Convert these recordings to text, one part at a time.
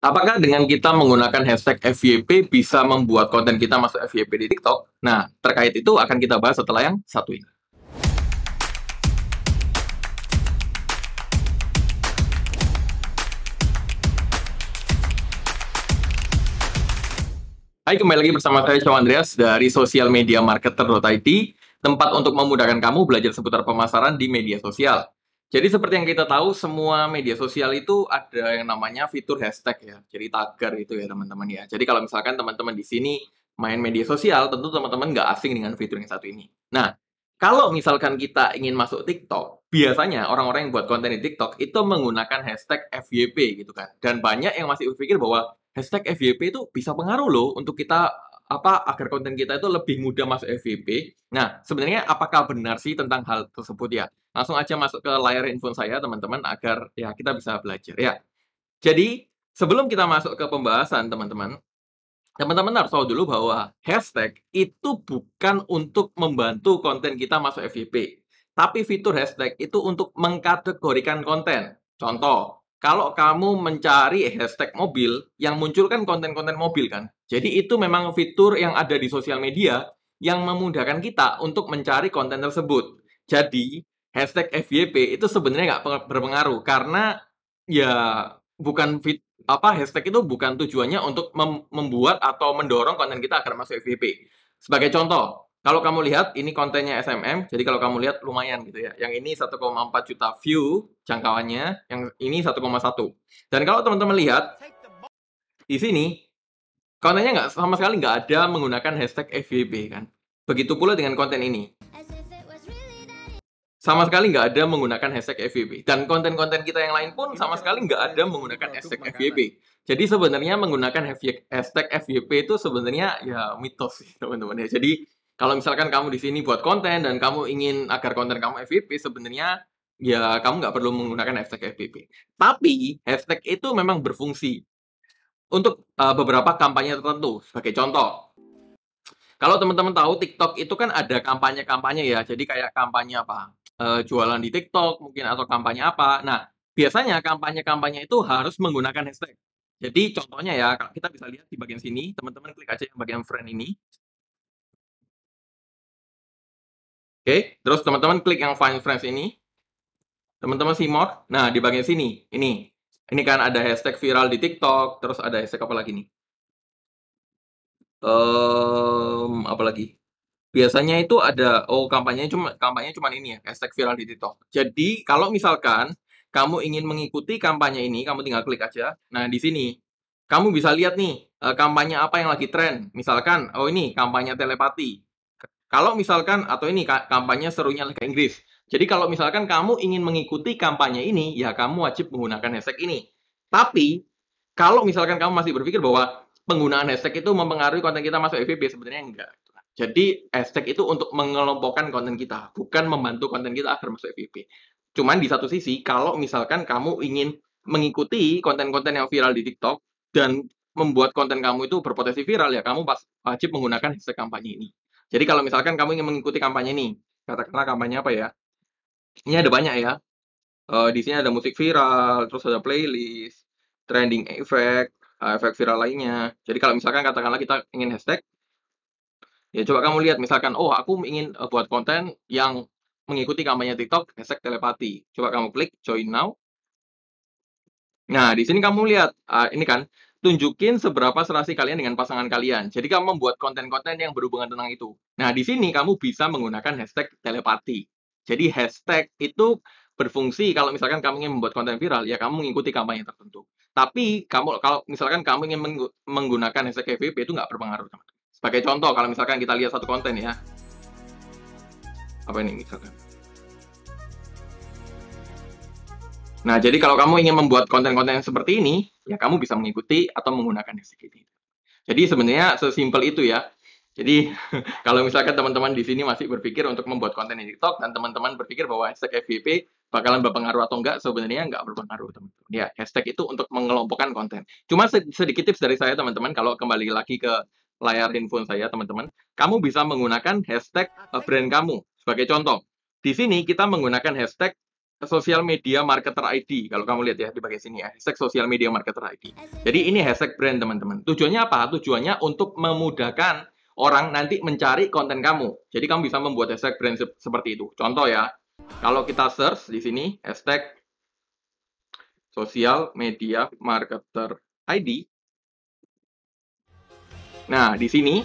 Apakah dengan kita menggunakan hashtag FYP bisa membuat konten kita masuk FYP di TikTok? Nah, terkait itu akan kita bahas setelah yang satu ini. Hai, kembali lagi bersama saya Chawan Andreas dari Social Media Marketer.it, tempat untuk memudahkan kamu belajar seputar pemasaran di media sosial. Jadi seperti yang kita tahu semua media sosial itu ada yang namanya fitur hashtag ya. Jadi tagar itu ya teman-teman ya. Jadi kalau misalkan teman-teman di sini main media sosial, tentu teman-teman nggak asing dengan fitur yang satu ini. Nah, kalau misalkan kita ingin masuk TikTok, biasanya orang-orang yang buat konten di TikTok itu menggunakan hashtag FYP gitu kan. Dan banyak yang masih berpikir bahwa hashtag FYP itu bisa pengaruh loh untuk kita apa agar konten kita itu lebih mudah masuk FYP. Nah, sebenarnya apakah benar sih tentang hal tersebut ya? langsung aja masuk ke layar handphone saya teman-teman agar ya kita bisa belajar ya. Jadi sebelum kita masuk ke pembahasan teman-teman, teman-teman harus tahu dulu bahwa hashtag itu bukan untuk membantu konten kita masuk FYP. Tapi fitur hashtag itu untuk mengkategorikan konten. Contoh, kalau kamu mencari hashtag mobil, yang munculkan konten-konten mobil kan. Jadi itu memang fitur yang ada di sosial media yang memudahkan kita untuk mencari konten tersebut. Jadi, hashtag FYP itu sebenarnya nggak berpengaruh karena ya bukan fit, apa hashtag itu bukan tujuannya untuk mem membuat atau mendorong konten kita agar masuk FYP. Sebagai contoh, kalau kamu lihat ini kontennya SMM, jadi kalau kamu lihat lumayan gitu ya. Yang ini 1,4 juta view jangkauannya, yang ini 1,1. Dan kalau teman-teman lihat di sini kontennya nggak sama sekali nggak ada menggunakan hashtag FYP kan. Begitu pula dengan konten ini sama sekali nggak ada menggunakan hashtag FYP dan konten-konten kita yang lain pun sama kan sekali nggak ada menggunakan hashtag FVB FYP. Jadi sebenarnya menggunakan hashtag FYP itu sebenarnya ya mitos sih teman-teman ya. Jadi kalau misalkan kamu di sini buat konten dan kamu ingin agar konten kamu FYP sebenarnya ya kamu nggak perlu menggunakan hashtag FYP. Tapi hashtag itu memang berfungsi untuk uh, beberapa kampanye tertentu. Sebagai contoh, kalau teman-teman tahu TikTok itu kan ada kampanye-kampanye ya. Jadi kayak kampanye apa? uh, jualan di TikTok mungkin atau kampanye apa. Nah, biasanya kampanye-kampanye itu harus menggunakan hashtag. Jadi contohnya ya, kita bisa lihat di bagian sini, teman-teman klik aja yang bagian friend ini. Oke, terus teman-teman klik yang find friends ini. Teman-teman see more. Nah, di bagian sini, ini. Ini kan ada hashtag viral di TikTok, terus ada hashtag apa lagi nih? Um, apa lagi? Biasanya itu ada oh kampanye cuma kampanye cuma ini ya, hashtag viral di TikTok. Jadi, kalau misalkan kamu ingin mengikuti kampanye ini, kamu tinggal klik aja. Nah, di sini kamu bisa lihat nih eh, kampanye apa yang lagi tren. Misalkan, oh ini kampanye telepati. Kalau misalkan atau ini kampanye serunya Liga Inggris. Jadi kalau misalkan kamu ingin mengikuti kampanye ini, ya kamu wajib menggunakan hashtag ini. Tapi kalau misalkan kamu masih berpikir bahwa penggunaan hashtag itu mempengaruhi konten kita masuk FB, sebenarnya enggak. Jadi hashtag itu untuk mengelompokkan konten kita, bukan membantu konten kita agar masuk FYP. Cuman di satu sisi, kalau misalkan kamu ingin mengikuti konten-konten yang viral di TikTok dan membuat konten kamu itu berpotensi viral ya, kamu pas wajib menggunakan hashtag kampanye ini. Jadi kalau misalkan kamu ingin mengikuti kampanye ini, katakanlah kampanye apa ya? Ini ada banyak ya. Uh, di sini ada musik viral, terus ada playlist, trending effect, uh, efek viral lainnya. Jadi kalau misalkan katakanlah kita ingin hashtag Ya coba kamu lihat misalkan, oh aku ingin eh, buat konten yang mengikuti kampanye TikTok hashtag telepati. Coba kamu klik join now. Nah, di sini kamu lihat, uh, ini kan, tunjukin seberapa serasi kalian dengan pasangan kalian. Jadi kamu membuat konten-konten yang berhubungan tentang itu. Nah, di sini kamu bisa menggunakan hashtag telepati. Jadi hashtag itu berfungsi kalau misalkan kamu ingin membuat konten viral, ya kamu mengikuti kampanye tertentu. Tapi kamu kalau misalkan kamu ingin menggunakan hashtag FVP itu nggak berpengaruh, teman-teman. Sebagai contoh, kalau misalkan kita lihat satu konten ya, apa ini misalkan. Nah, jadi kalau kamu ingin membuat konten-konten yang seperti ini, ya kamu bisa mengikuti atau menggunakan hashtag itu Jadi sebenarnya sesimpel itu ya. Jadi kalau misalkan teman-teman di sini masih berpikir untuk membuat konten di TikTok dan teman-teman berpikir bahwa hashtag FYP bakalan berpengaruh atau enggak, sebenarnya enggak berpengaruh, teman-teman. Ya, hashtag itu untuk mengelompokkan konten. Cuma sedikit tips dari saya, teman-teman, kalau kembali lagi ke layar handphone saya, teman-teman, kamu bisa menggunakan hashtag brand kamu. Sebagai contoh, di sini kita menggunakan hashtag social media marketer ID. Kalau kamu lihat ya, di bagian sini ya, hashtag social media marketer ID. Jadi ini hashtag brand, teman-teman. Tujuannya apa? Tujuannya untuk memudahkan orang nanti mencari konten kamu. Jadi kamu bisa membuat hashtag brand se seperti itu. Contoh ya, kalau kita search di sini, hashtag social media marketer ID, Nah, di sini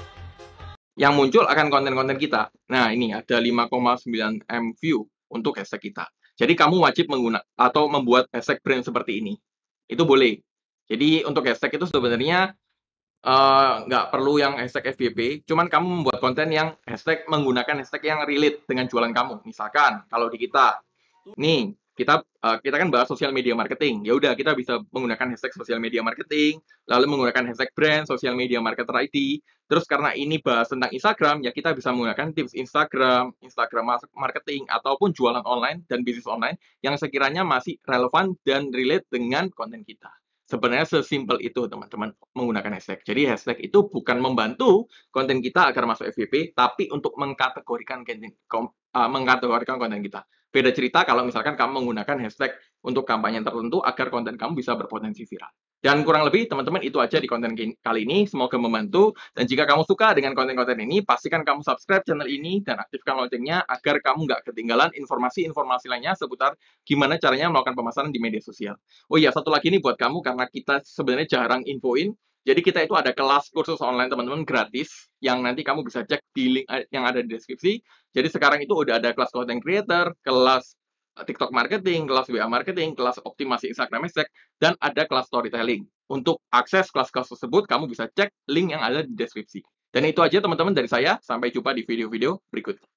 yang muncul akan konten-konten kita. Nah, ini ada 5,9 M view untuk hashtag kita. Jadi kamu wajib menggunakan atau membuat hashtag brand seperti ini. Itu boleh. Jadi untuk hashtag itu sebenarnya eh, nggak uh, perlu yang hashtag FBP. cuman kamu membuat konten yang hashtag menggunakan hashtag yang relate dengan jualan kamu. Misalkan kalau di kita, nih kita uh, kita kan bahas social media marketing. Ya udah kita bisa menggunakan hashtag social media marketing, lalu menggunakan hashtag brand, social media marketer ID. Terus karena ini bahas tentang Instagram, ya kita bisa menggunakan tips Instagram, Instagram marketing ataupun jualan online dan bisnis online yang sekiranya masih relevan dan relate dengan konten kita. Sebenarnya sesimpel itu teman-teman menggunakan hashtag. Jadi hashtag itu bukan membantu konten kita agar masuk FYP, tapi untuk mengkategorikan konten eh, kita. Beda cerita kalau misalkan kamu menggunakan hashtag untuk kampanye tertentu agar konten kamu bisa berpotensi viral. Dan kurang lebih teman-teman itu aja di konten kali ini. Semoga membantu. Dan jika kamu suka dengan konten-konten ini, pastikan kamu subscribe channel ini dan aktifkan loncengnya agar kamu nggak ketinggalan informasi-informasi lainnya seputar gimana caranya melakukan pemasaran di media sosial. Oh iya, satu lagi nih buat kamu karena kita sebenarnya jarang infoin jadi kita itu ada kelas kursus online teman-teman gratis yang nanti kamu bisa cek di link eh, yang ada di deskripsi. Jadi sekarang itu udah ada kelas content creator, kelas eh, TikTok marketing, kelas WA marketing, kelas optimasi Instagram message, dan ada kelas storytelling. Untuk akses kelas-kelas tersebut, kamu bisa cek link yang ada di deskripsi. Dan itu aja teman-teman dari saya, sampai jumpa di video-video berikutnya.